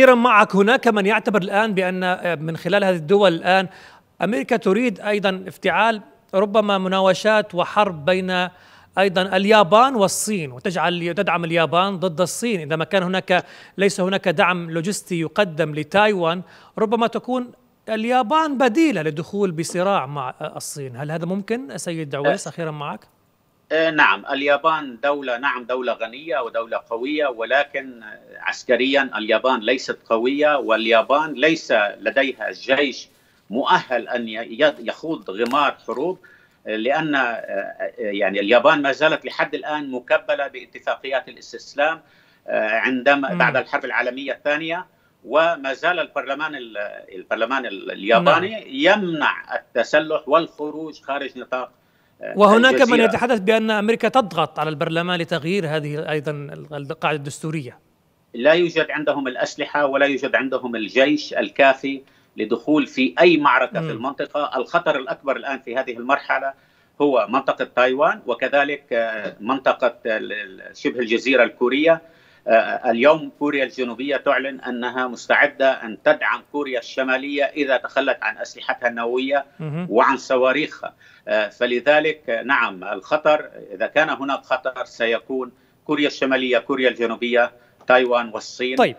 أخيرا معك هناك من يعتبر الآن بأن آه، من خلال هذه الدول الآن أمريكا تريد أيضا افتعال ربما مناوشات وحرب بين أيضا اليابان والصين وتجعل تدعم اليابان ضد الصين إذا ما كان هناك ليس هناك دعم لوجستي يقدم لتايوان ربما تكون اليابان بديلة للدخول بصراع مع آه، الصين هل هذا ممكن سيد دعويس أه. أخيرا معك؟ آه، نعم اليابان دولة نعم دولة غنية ودولة قوية ولكن آه، عسكريا اليابان ليست قوية واليابان ليس لديها جيش مؤهل أن يخوض غمار حروب آه، لأن يعني اليابان ما زالت لحد الآن مكبلة باتفاقيات الاستسلام عندما بعد الحرب العالمية الثانية وما زال البرلمان البرلمان الياباني نعم. يمنع التسلح والخروج خارج نطاق وهناك من يتحدث بان امريكا تضغط على البرلمان لتغيير هذه ايضا القاعده الدستوريه لا يوجد عندهم الاسلحه ولا يوجد عندهم الجيش الكافي لدخول في اي معركه م. في المنطقه، الخطر الاكبر الان في هذه المرحله هو منطقه تايوان وكذلك آه، منطقه شبه الجزيره الكوريه آه، اليوم كوريا الجنوبية تعلن أنها مستعدة أن تدعم كوريا الشمالية إذا تخلت عن أسلحتها النووية وعن صواريخها آه، فلذلك آه، نعم الخطر إذا كان هناك خطر سيكون كوريا الشمالية كوريا الجنوبية تايوان والصين طيب.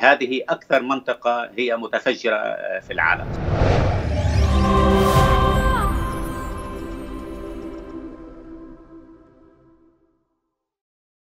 هذه أكثر منطقة هي متفجرة في العالم